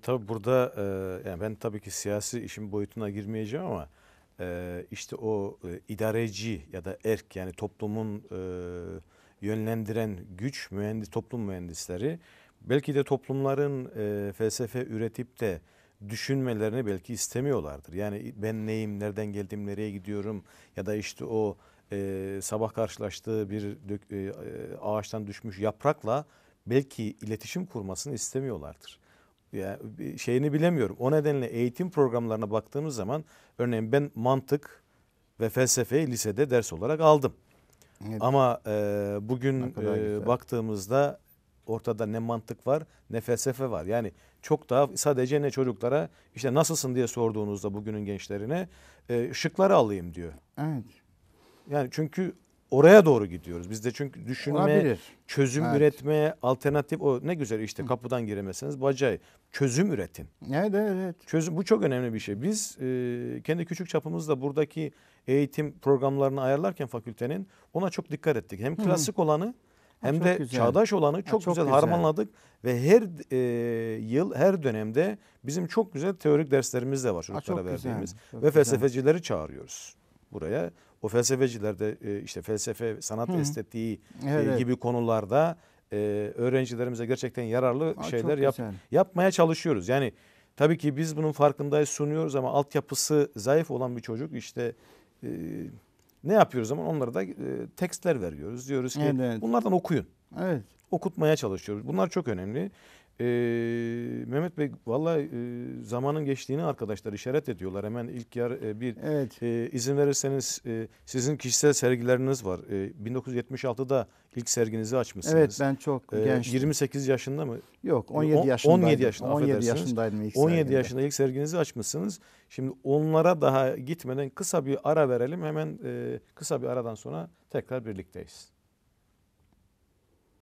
E, tabii burada e, yani ben tabii ki siyasi işin boyutuna girmeyeceğim ama e, işte o e, idareci ya da erk yani toplumun e, yönlendiren güç mühendis toplum mühendisleri belki de toplumların e, felsefe üretip de düşünmelerini belki istemiyorlardır. Yani ben neyim, nereden geldim, nereye gidiyorum ya da işte o e, sabah karşılaştığı bir e, e, ağaçtan düşmüş yaprakla belki iletişim kurmasını istemiyorlardır yani şeyini bilemiyorum. O nedenle eğitim programlarına baktığımız zaman örneğin ben mantık ve felsefeyi lisede ders olarak aldım. Evet. Ama e, bugün e, baktığımızda ortada ne mantık var ne felsefe var. Yani çok daha sadece ne çocuklara işte nasılsın diye sorduğunuzda bugünün gençlerine e, şıkları alayım diyor. Evet. Yani çünkü oraya doğru gidiyoruz. Biz de çünkü düşünme, Olabilir. çözüm evet. üretme, alternatif o ne güzel işte kapıdan giremezseniz bacayı. Çözüm üretin. Evet evet. Çözüm bu çok önemli bir şey. Biz e, kendi küçük çapımızda buradaki eğitim programlarını ayarlarken fakültenin ona çok dikkat ettik. Hem klasik Hı. olanı hem çok de güzel. çağdaş olanı çok, ha, çok güzel, güzel harmanladık ve her e, yıl her dönemde bizim çok güzel teorik derslerimiz de var çocuklara verdiğimiz güzel, ve felsefecileri güzel. çağırıyoruz buraya. O felsefeciler de e, işte felsefe, sanat Hı. estetiği e, evet. e, gibi konularda e, öğrencilerimize gerçekten yararlı Aa, şeyler yap, yapmaya çalışıyoruz. Yani tabii ki biz bunun farkındayız sunuyoruz ama altyapısı zayıf olan bir çocuk işte... E, ne yapıyoruz ama onlara da e, tekstler veriyoruz. Diyoruz ki evet. bunlardan okuyun. Evet. Okutmaya çalışıyoruz. Bunlar çok önemli. Ee, Mehmet Bey valla e, zamanın geçtiğini arkadaşlar işaret ediyorlar. Hemen ilk yer e, bir evet. e, izin verirseniz e, sizin kişisel sergileriniz var. E, 1976'da ilk serginizi açmışsınız. Evet ben çok e, gençtim. 28 yaşında mı? Yok 17 yaşında. 17 yaşında 17 yaşındaydım ilk 17 sergide. yaşında ilk serginizi açmışsınız. Şimdi onlara daha gitmeden kısa bir ara verelim. Hemen e, kısa bir aradan sonra tekrar birlikteyiz.